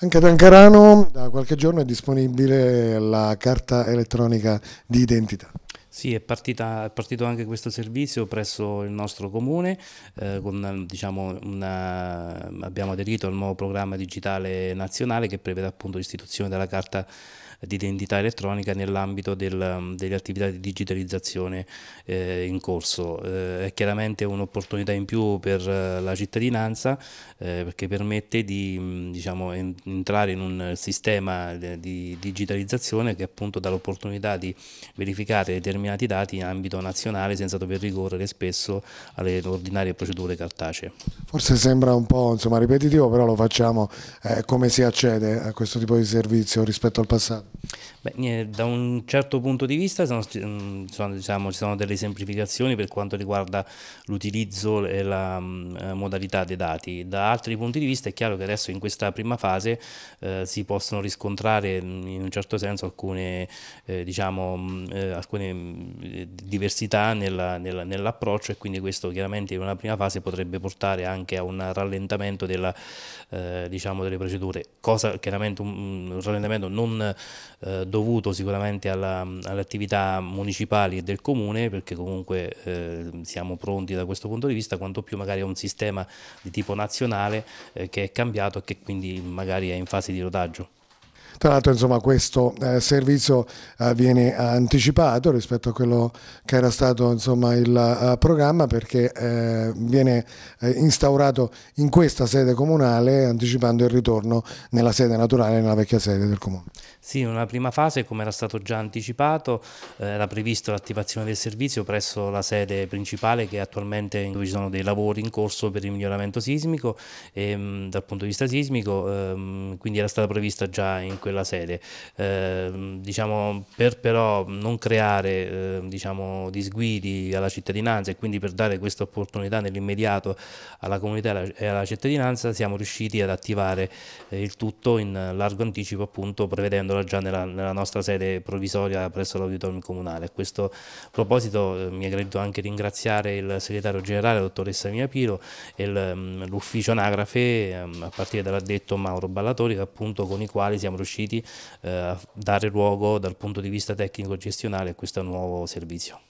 Anche ad Ancarano da qualche giorno è disponibile la carta elettronica di identità. Sì, è, partita, è, partito anche questo servizio presso il nostro comune, eh, con, diciamo, una, eh, abbiamo aderito al nuovo programma digitale nazionale che prevede appunto l'istituzione della carta d'identità elettronica nell'ambito del, delle attività di digitalizzazione eh, in corso. Eh, è chiaramente un'opportunità in più per eh, la cittadinanza eh, perché permette di mm, diciamo, entrare in un sistema di digitalizzazione che appunto dà l'opportunità di verificare determinati determinati dati in ambito nazionale senza dover ricorrere spesso alle ordinarie procedure cartacee. Forse sembra un po' insomma, ripetitivo, però lo facciamo eh, come si accede a questo tipo di servizio rispetto al passato? Beh, da un certo punto di vista mm, sono, diciamo, ci sono delle semplificazioni per quanto riguarda l'utilizzo e la mh, mm, eh, modalità dei dati. Da altri punti di vista è chiaro che adesso in questa prima fase eh, si possono riscontrare mm, in un certo senso alcune, eh, diciamo, eh, alcune diversità nella, nella, nell'approccio e quindi questo chiaramente in una prima fase potrebbe portare anche a un rallentamento della, eh, diciamo delle procedure, cosa chiaramente un, un rallentamento non eh, dovuto sicuramente alla, alle attività municipali e del comune perché comunque eh, siamo pronti da questo punto di vista, quanto più magari è un sistema di tipo nazionale eh, che è cambiato e che quindi magari è in fase di rodaggio. Tra l'altro insomma, questo eh, servizio eh, viene anticipato rispetto a quello che era stato insomma, il uh, programma perché eh, viene eh, instaurato in questa sede comunale anticipando il ritorno nella sede naturale, nella vecchia sede del comune. Sì, in una prima fase, come era stato già anticipato, eh, era previsto l'attivazione del servizio presso la sede principale che attualmente in cui ci sono dei lavori in corso per il miglioramento sismico e, ehm, mh, dal punto di vista sismico, ehm, quindi era stata prevista già in quella sede. Eh, diciamo, per però non creare eh, diciamo, disguidi alla cittadinanza e quindi per dare questa opportunità nell'immediato alla comunità e alla cittadinanza siamo riusciti ad attivare eh, il tutto in largo anticipo appunto prevedendola già nella, nella nostra sede provvisoria presso l'auditorium comunale. A questo proposito eh, mi è gradito anche ringraziare il segretario generale, dottoressa Mia Piro, e mm, l'ufficio anagrafe ehm, a partire dall'addetto Mauro Ballatori appunto con i quali siamo riusciti riusciti eh, a dare luogo dal punto di vista tecnico-gestionale a questo nuovo servizio.